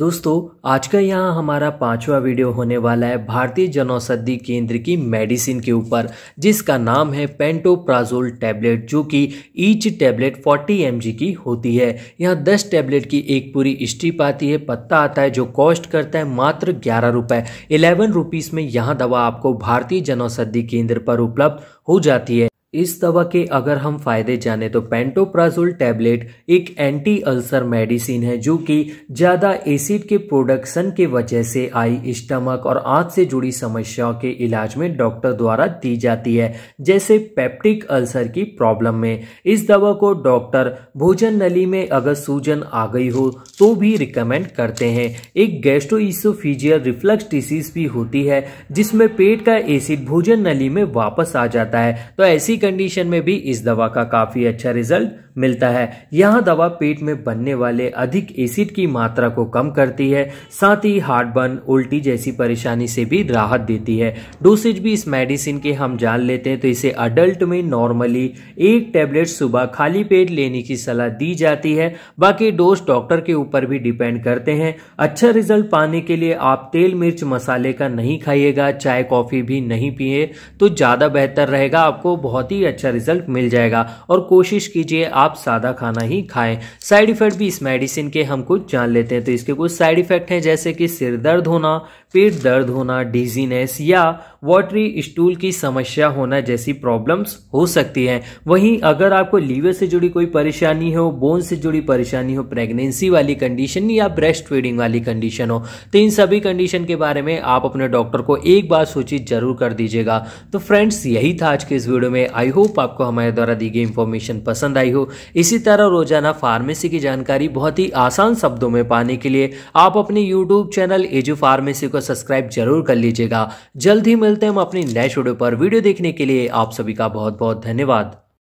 दोस्तों आज का यहाँ हमारा पांचवा वीडियो होने वाला है भारतीय जनौषधि केंद्र की मेडिसिन के ऊपर जिसका नाम है पेंटोप्राजोल टैबलेट जो कि ईच टैबलेट 40 एम की होती है यहाँ 10 टैबलेट की एक पूरी स्ट्रिप आती है पत्ता आता है जो कॉस्ट करता है मात्र ग्यारह रुपये इलेवन रुपीज़ में यहाँ दवा आपको भारतीय जनौषधि केंद्र पर उपलब्ध हो जाती है इस दवा के अगर हम फायदे जाने तो पेंटोप्राजोल टैबलेट एक एंटी अल्सर मेडिसिन है जो कि ज़्यादा एसिड के प्रोडक्शन के वजह से आई स्टमक और आंत से जुड़ी समस्याओं के इलाज में डॉक्टर द्वारा दी जाती है जैसे पेप्टिक अल्सर की प्रॉब्लम में इस दवा को डॉक्टर भोजन नली में अगर सूजन आ गई हो तो भी रिकमेंड करते हैं एक गैस्ट्रोइसोफिजियल रिफ्लक्स डिसीज भी होती है जिसमें पेट का एसिड भोजन नली में वापस आ जाता है तो ऐसी कंडीशन में भी इस दवा का काफ़ी अच्छा रिजल्ट मिलता है यह दवा पेट में बनने वाले अधिक एसिड की मात्रा को कम करती है साथ ही हार्ट बर्न उल्टी जैसी परेशानी से भी राहत देती है डोसेज भी इस मेडिसिन के हम जान लेते हैं तो इसे अडल्ट में नॉर्मली एक टेबलेट सुबह खाली पेट लेने की सलाह दी जाती है बाकी डोज डॉक्टर के ऊपर भी डिपेंड करते हैं अच्छा रिजल्ट पाने के लिए आप तेल मिर्च मसाले का नहीं खाइएगा चाय कॉफी भी नहीं पिए तो ज्यादा बेहतर रहेगा आपको बहुत ही अच्छा रिजल्ट मिल जाएगा और कोशिश कीजिए आप आप सादा खाना ही खाएं साइड इफेक्ट भी इस मेडिसिन के हम कुछ जान लेते हैं तो इसके कुछ साइड इफेक्ट हैं जैसे कि सिर दर्द होना पेट दर्द होना डिजीनेस या वॉटरी स्टूल की समस्या होना जैसी प्रॉब्लम्स हो सकती हैं वहीं अगर आपको लीवर से जुड़ी कोई परेशानी हो बोन से जुड़ी परेशानी हो प्रेगनेंसी वाली कंडीशन या ब्रेस्ट फीडिंग वाली कंडीशन हो तो इन सभी कंडीशन के बारे में आप अपने डॉक्टर को एक बार सूचित जरूर कर दीजिएगा तो फ्रेंड्स यही था आज के इस वीडियो में आई होप आपको हमारे द्वारा दी गई इन्फॉर्मेशन पसंद आई हो इसी तरह रोजाना फार्मेसी की जानकारी बहुत ही आसान शब्दों में पाने के लिए आप अपने यूट्यूब चैनल एजू फार्मेसी को सब्सक्राइब जरूर कर लीजिएगा जल्द ही मिलते हैं हम अपनी नेक्स्ट वीडियो पर वीडियो देखने के लिए आप सभी का बहुत बहुत धन्यवाद